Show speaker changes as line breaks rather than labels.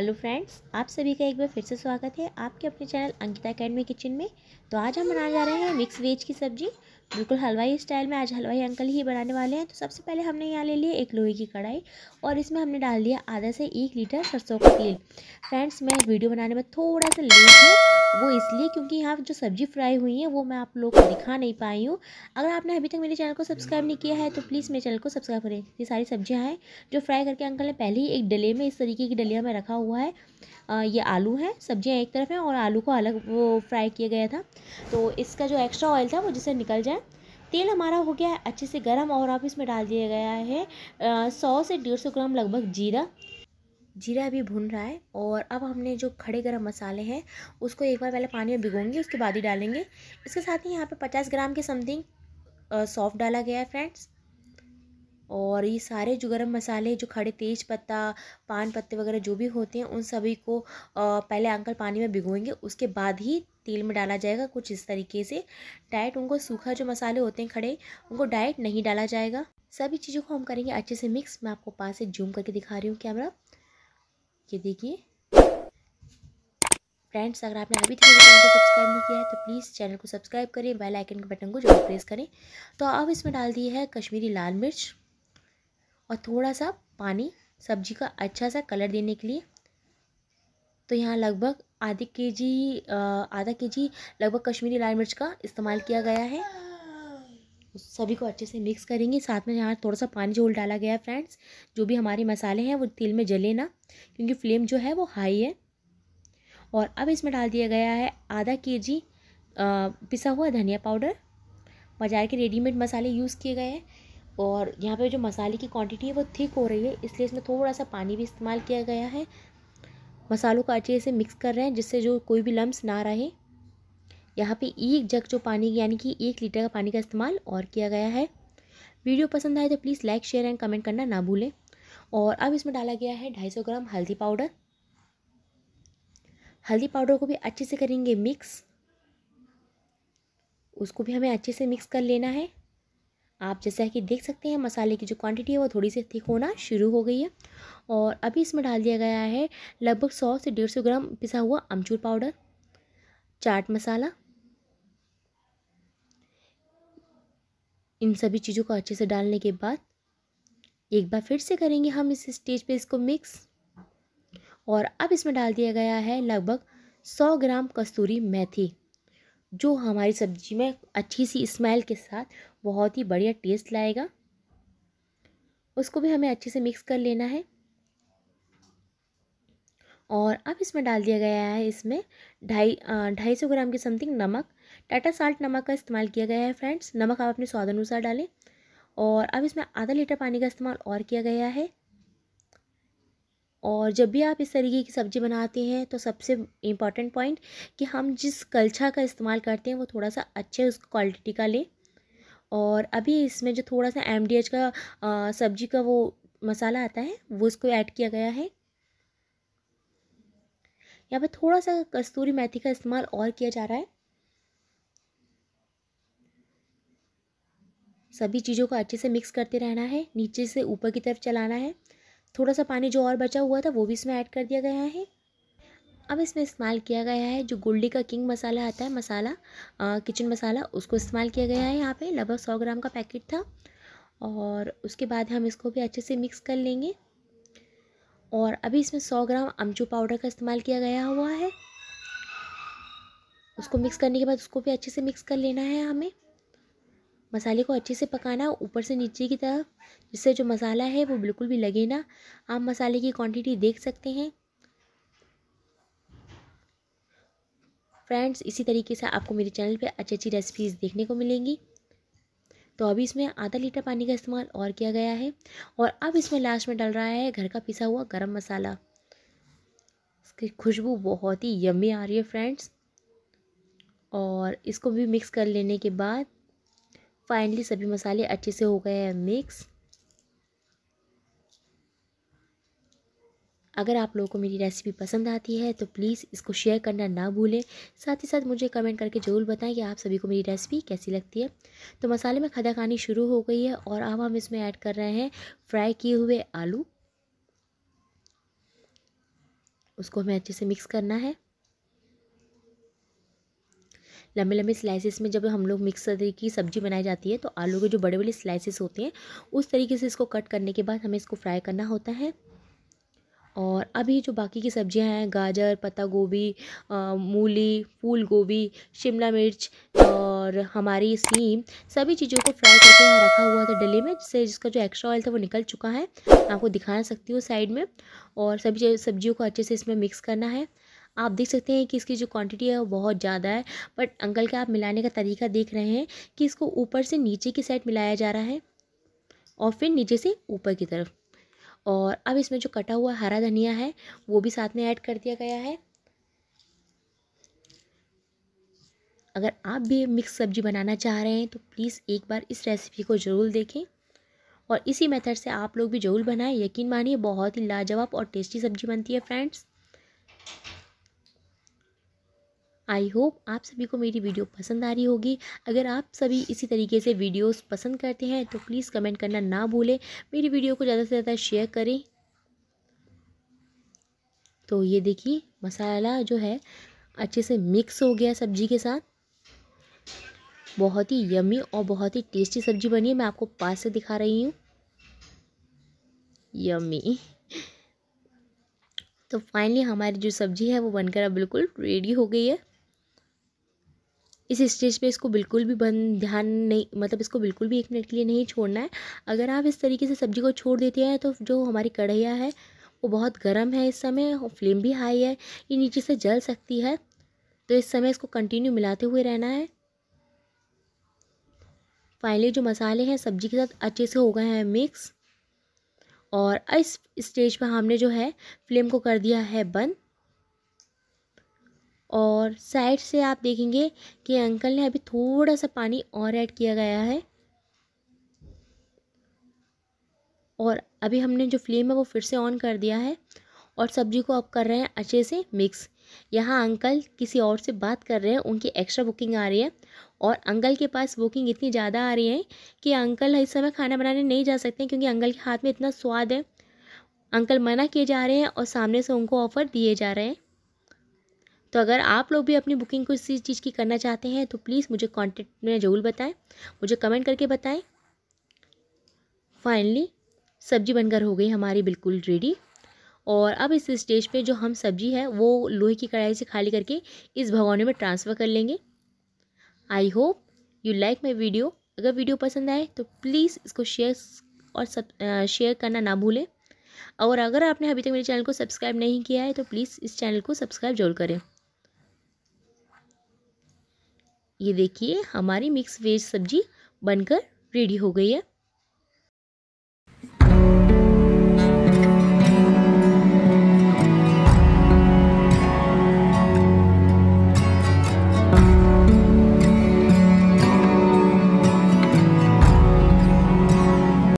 hello friends आप सभी का एक बार फिर से स्वागत है आपके अपने चैनल अंकिता अकेडमी किचन में तो आज हम बनाने जा रहे हैं मिक्स वेज की सब्ज़ी बिल्कुल हलवाई स्टाइल में आज हलवाई अंकल ही बनाने वाले हैं तो सबसे पहले हमने यहाँ ले लिया एक लोहे की कढ़ाई और इसमें हमने डाल दिया आधा से एक लीटर सरसों का तेल फ्रेंड्स मैं वीडियो बनाने में थोड़ा सा लेट हूँ वो इसलिए क्योंकि यहाँ जो सब्ज़ी फ्राई हुई है वो मैं आप लोग को दिखा नहीं पाई हूँ अगर आपने अभी तक मेरे चैनल को सब्सक्राइब नहीं किया है तो प्लीज़ मेरे चैनल को सब्सक्राइब करें ये सारी सब्जियाँ हैं जो फ्राई करके अंकल ने पहले ही एक डले में इस तरीके की डलिया में रखा हुआ है ये आलू है सब्जियाँ एक तरफ हैं और आलू को अलग वो फ्राई किया गया था तो इसका जो एक्स्ट्रा ऑयल था वो जिससे निकल जाए तेल हमारा हो गया है अच्छे से गर्म और अब इसमें डाल दिया गया है सौ से डेढ़ सौ ग्राम लगभग जीरा जीरा अभी भुन रहा है और अब हमने जो खड़े गरम मसाले हैं उसको एक बार पहले पानी में भिगोएंगे उसके बाद ही डालेंगे इसके साथ ही यहाँ पे पचास ग्राम के समथिंग सॉफ्ट डाला गया है फ्रेंड्स और ये सारे जो गरम मसाले जो खड़े तेज पत्ता पान पत्ते वगैरह जो भी होते हैं उन सभी को पहले अंकल पानी में भिगोएंगे उसके बाद ही तेल में डाला जाएगा कुछ इस तरीके से डायरेक्ट उनको सूखा जो मसाले होते हैं खड़े उनको डायरेक्ट नहीं डाला जाएगा सभी चीज़ों को हम करेंगे अच्छे से मिक्स मैं आपको पास से जूम करके दिखा रही हूँ कैमरा ये देखिए फ्रेंड्स अगर आपने अभी तक मेरे चैनल को सब्सक्राइब नहीं किया है तो प्लीज़ चैनल को सब्सक्राइब करें बेल आइकन के बटन को जरूर प्रेस करें तो अब इसमें डाल दिए है कश्मीरी लाल मिर्च और थोड़ा सा पानी सब्जी का अच्छा सा कलर देने के लिए तो यहाँ लगभग आधे के जी आधा के जी लगभग कश्मीरी लाल मिर्च का इस्तेमाल किया गया है सभी को अच्छे से मिक्स करेंगे साथ में यहाँ थोड़ा सा पानी झोल डाला गया है फ्रेंड्स जो भी हमारे मसाले हैं वो तेल में जले ना क्योंकि फ्लेम जो है वो हाई है और अब इसमें डाल दिया गया है आधा के जी पिसा हुआ धनिया पाउडर बाजार के रेडीमेड मसाले यूज़ किए गए हैं और यहाँ पे जो मसाले की क्वांटिटी है वो थिक हो रही है इसलिए इसमें थोड़ा सा पानी भी इस्तेमाल किया गया है मसालों को अच्छे से मिक्स कर रहे हैं जिससे जो कोई भी लम्ब ना रहे यहाँ पे एक जग जो पानी यानी कि एक लीटर का पानी का इस्तेमाल और किया गया है वीडियो पसंद आए तो please like share and comment करना ना भूलें और अब इसमें डाला गया है ढाई सौ ग्राम हल्दी पाउडर हल्दी पाउडर को भी अच्छे से करेंगे मिक्स उसको भी हमें अच्छे से मिक्स कर लेना है आप जैसा कि देख सकते हैं मसाले की जो क्वांटिटी है वो थोड़ी सी थिक होना शुरू हो गई है और अभी इसमें डाल दिया गया है लगभग सौ से डेढ़ सौ ग्राम पिसा हुआ अमचूर पाउडर चाट मसाला इन सभी चीज़ों को अच्छे से डालने के बाद एक बार फिर से करेंगे हम इस स्टेज पे इसको मिक्स और अब इसमें डाल दिया गया है लगभग सौ ग्राम कस्तूरी मेथी जो हमारी सब्जी में अच्छी सी स्मेल के साथ बहुत ही बढ़िया टेस्ट लाएगा उसको भी हमें अच्छे से मिक्स कर लेना है और अब इसमें डाल दिया गया है इसमें ढाई ढाई सौ ग्राम के समथिंग नमक टाटा साल्ट नमक का इस्तेमाल किया गया है फ्रेंड्स नमक आप अपने स्वाद अनुसार डालें और अब इसमें आधा लीटर पानी का इस्तेमाल और किया गया है और जब भी आप इस तरीके की सब्ज़ी बनाते हैं तो सबसे इम्पॉर्टेंट पॉइंट कि हम जिस कलछा का इस्तेमाल करते हैं वो थोड़ा सा अच्छे उस क्वालिटी का लें और अभी इसमें जो थोड़ा सा एम का सब्ज़ी का वो मसाला आता है वो इसको ऐड किया गया है यहाँ पर थोड़ा सा कस्तूरी मेथी का इस्तेमाल और किया जा रहा है सभी चीज़ों को अच्छे से मिक्स करते रहना है नीचे से ऊपर की तरफ चलाना है थोड़ा सा पानी जो और बचा हुआ था वो भी इसमें ऐड कर दिया गया है अब इसमें इस्तेमाल किया गया है जो गुल्डी का किंग मसाला आता है मसाला किचन मसाला उसको इस्तेमाल किया गया है यहाँ पे लगभग सौ ग्राम का पैकेट था और उसके बाद हम इसको भी अच्छे से मिक्स कर लेंगे और अभी इसमें सौ ग्राम अमचू पाउडर का इस्तेमाल किया गया हुआ है उसको मिक्स करने के बाद उसको भी अच्छे से मिक्स कर लेना है हमें मसाले को अच्छे से पकाना ऊपर से नीचे की तरफ जिससे जो मसाला है वो बिल्कुल भी लगे ना आप मसाले की क्वांटिटी देख सकते हैं फ्रेंड्स इसी तरीके से आपको मेरे चैनल पे अच्छी अच्छी रेसिपीज़ देखने को मिलेंगी तो अभी इसमें आधा लीटर पानी का इस्तेमाल और किया गया है और अब इसमें लास्ट में डल रहा है घर का पिसा हुआ गरम मसाला इसकी खुशबू बहुत ही यमी आ रही है फ्रेंड्स और इसको भी मिक्स कर लेने के बाद फाइनली सभी मसाले अच्छे से हो गए हैं मिक्स अगर आप लोगों को मेरी रेसिपी पसंद आती है तो प्लीज़ इसको शेयर करना ना भूलें साथ ही साथ मुझे कमेंट करके ज़रूर बताएं कि आप सभी को मेरी रेसिपी कैसी लगती है तो मसाले में खदा खानी शुरू हो गई है और अब हम इसमें ऐड कर रहे हैं फ्राई किए हुए आलू उसको हमें अच्छे से मिक्स करना है लंबे लंबे स्लाइसिस में जब हम लोग मिक्स तरीके की सब्ज़ी बनाई जाती है तो आलू के जो बड़े बड़े स्लाइसिस होते हैं उस तरीके से इसको कट करने के बाद हमें इसको फ्राई करना होता है और अभी जो बाकी की सब्ज़ियां हैं गाजर पत्ता गोभी मूली फूल गोभी शिमला मिर्च और हमारी सीम सभी चीज़ों को फ्राई करके यहाँ रखा हुआ था डली में जिससे जिसका जो एक्स्ट्रा ऑयल था वो निकल चुका है आपको दिखा सकती हूँ साइड में और सभी सब्जियों को अच्छे से इसमें मिक्स करना है आप देख सकते हैं कि इसकी जो क्वांटिटी है वो बहुत ज़्यादा है बट अंकल के आप मिलाने का तरीका देख रहे हैं कि इसको ऊपर से नीचे की साइड मिलाया जा रहा है और फिर नीचे से ऊपर की तरफ और अब इसमें जो कटा हुआ हरा धनिया है वो भी साथ में ऐड कर दिया गया है अगर आप भी मिक्स सब्जी बनाना चाह रहे हैं तो प्लीज़ एक बार इस रेसिपी को ज़रूर देखें और इसी मेथड से आप लोग भी ज़रूर बनाएं यकीन मानिए बहुत ही लाजवाब और टेस्टी सब्जी बनती है फ्रेंड्स आई होप आप सभी को मेरी वीडियो पसंद आ रही होगी अगर आप सभी इसी तरीके से वीडियोस पसंद करते हैं तो प्लीज़ कमेंट करना ना भूलें मेरी वीडियो को ज़्यादा से ज़्यादा शेयर करें तो ये देखिए मसाला जो है अच्छे से मिक्स हो गया सब्जी के साथ बहुत ही यमी और बहुत ही टेस्टी सब्जी बनी है मैं आपको पास से दिखा रही हूँ यमी तो फाइनली हमारी जो सब्ज़ी है वो बनकर अब बिल्कुल रेडी हो गई है इस स्टेज पे इसको बिल्कुल भी बंद ध्यान नहीं मतलब इसको बिल्कुल भी एक मिनट के लिए नहीं छोड़ना है अगर आप इस तरीके से सब्ज़ी को छोड़ देते हैं तो जो हमारी कढ़ैया है वो बहुत गर्म है इस समय फ्लेम भी हाई है ये नीचे से जल सकती है तो इस समय इसको कंटिन्यू मिलाते हुए रहना है फाइनली जो मसाले हैं सब्ज़ी के साथ अच्छे से हो गए हैं मिक्स और इस स्टेज पर हमने जो है फ्लेम को कर दिया है बंद और साइड से आप देखेंगे कि अंकल ने अभी थोड़ा सा पानी और ऐड किया गया है और अभी हमने जो फ्लेम है वो फिर से ऑन कर दिया है और सब्जी को आप कर रहे हैं अच्छे से मिक्स यहाँ अंकल किसी और से बात कर रहे हैं उनकी एक्स्ट्रा बुकिंग आ रही है और अंकल के पास बुकिंग इतनी ज़्यादा आ रही है कि अंकल इस समय खाना बनाने नहीं जा सकते क्योंकि अंकल के हाथ में इतना स्वाद है अंकल मना किए जा रहे हैं और सामने से उनको ऑफ़र दिए जा रहे हैं तो अगर आप लोग भी अपनी बुकिंग को इसी चीज़ की करना चाहते हैं तो प्लीज़ मुझे कॉन्टेक्ट में ज़रूर बताएं मुझे कमेंट करके बताएं फाइनली सब्जी बनकर हो गई हमारी बिल्कुल रेडी और अब इस स्टेज पे जो हम सब्जी है वो लोहे की कढ़ाई से खाली करके इस भगवानों में ट्रांसफ़र कर लेंगे I hope you like my video अगर वीडियो पसंद आए तो प्लीज़ इसको शेयर और सब शेयर करना ना भूलें और अगर आपने अभी तक मेरे चैनल को सब्सक्राइब नहीं किया है तो प्लीज़ इस चैनल को सब्सक्राइब जरूर करें ये देखिए हमारी मिक्स वेज सब्जी बनकर रेडी हो गई है